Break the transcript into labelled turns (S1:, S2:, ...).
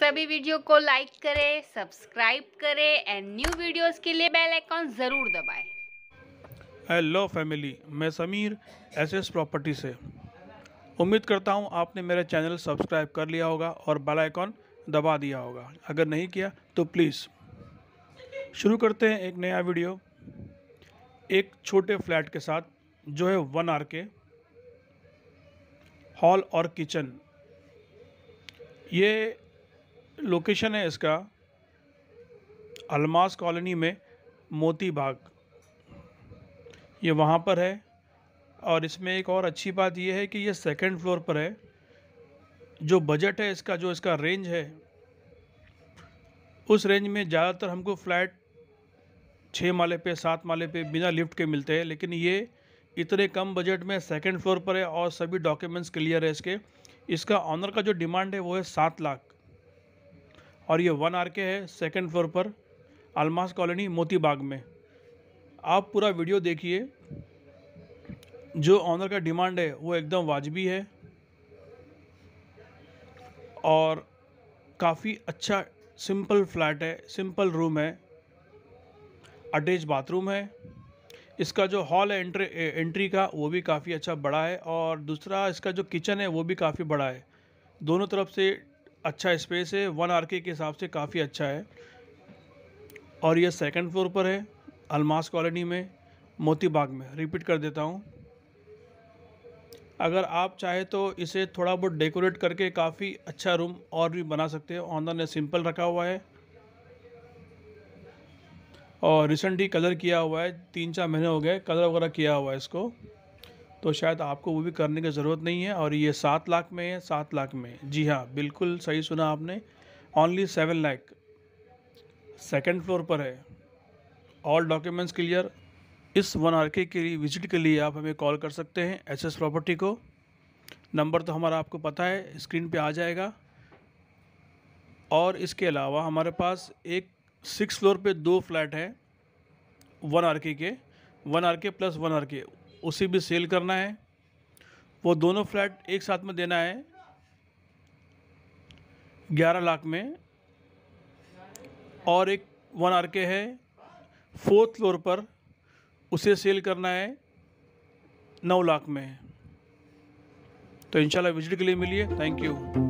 S1: सभी वीडियो को लाइक करें सब्सक्राइब करें एंड न्यू वीडियोस के लिए बेल आइकॉन ज़रूर दबाएं हेलो फैमिली मैं समीर एसएस प्रॉपर्टी से उम्मीद करता हूं आपने मेरा चैनल सब्सक्राइब कर लिया होगा और बेल आइकॉन दबा दिया होगा अगर नहीं किया तो प्लीज़ शुरू करते हैं एक नया वीडियो एक छोटे फ्लैट के साथ जो है वन आर के हॉल और किचन ये लोकेशन है इसका अलमास कॉलोनी में मोती बाग ये वहाँ पर है और इसमें एक और अच्छी बात यह है कि ये सेकंड फ्लोर पर है जो बजट है इसका जो इसका रेंज है उस रेंज में ज़्यादातर हमको फ्लैट छः माले पे सात माले पे बिना लिफ्ट के मिलते हैं लेकिन ये इतने कम बजट में सेकंड फ्लोर पर है और सभी डॉक्यूमेंट्स क्लियर है इसके इसका ऑनर का जो डिमांड है वो है सात लाख और ये वन आर के है सेकेंड फ्लोर पर अलमास कॉलोनी मोती बाग में आप पूरा वीडियो देखिए जो ऑनर का डिमांड है वो एकदम वाजबी है और काफ़ी अच्छा सिंपल फ्लैट है सिंपल रूम है अटैच बाथरूम है इसका जो हॉल है एंट्री एंट्री का वो भी काफ़ी अच्छा बड़ा है और दूसरा इसका जो किचन है वो भी काफ़ी बड़ा है दोनों तरफ से अच्छा स्पेस है वन आर के हिसाब से काफ़ी अच्छा है और यह सेकंड फ्लोर पर है अलमास कॉलोनी में मोती बाग में रिपीट कर देता हूँ अगर आप चाहे तो इसे थोड़ा बहुत डेकोरेट करके काफ़ी अच्छा रूम और भी बना सकते हैं ऑनर ने सिंपल रखा हुआ है और रिसेंटली कलर किया हुआ है तीन चार महीने हो गए कलर वगैरह किया हुआ है इसको तो शायद आपको वो भी करने की ज़रूरत नहीं है और ये सात लाख में है सात लाख में जी हाँ बिल्कुल सही सुना आपने only seven lakh second floor पर है ऑल डॉक्यूमेंट्स क्लियर इस वन आर के लिए विजिट के लिए आप हमें कॉल कर सकते हैं एस एस प्रॉपर्टी को नंबर तो हमारा आपको पता है स्क्रीन पे आ जाएगा और इसके अलावा हमारे पास एक सिक्स फ्लोर पे दो फ्लैट है one R K one R K plus one R K उसे भी सेल करना है वो दोनों फ्लैट एक साथ में देना है ग्यारह लाख में और एक वन आर के है फोर्थ फ्लोर पर उसे सेल करना है नौ लाख में तो इंशाल्लाह विजिट के लिए मिलिए थैंक यू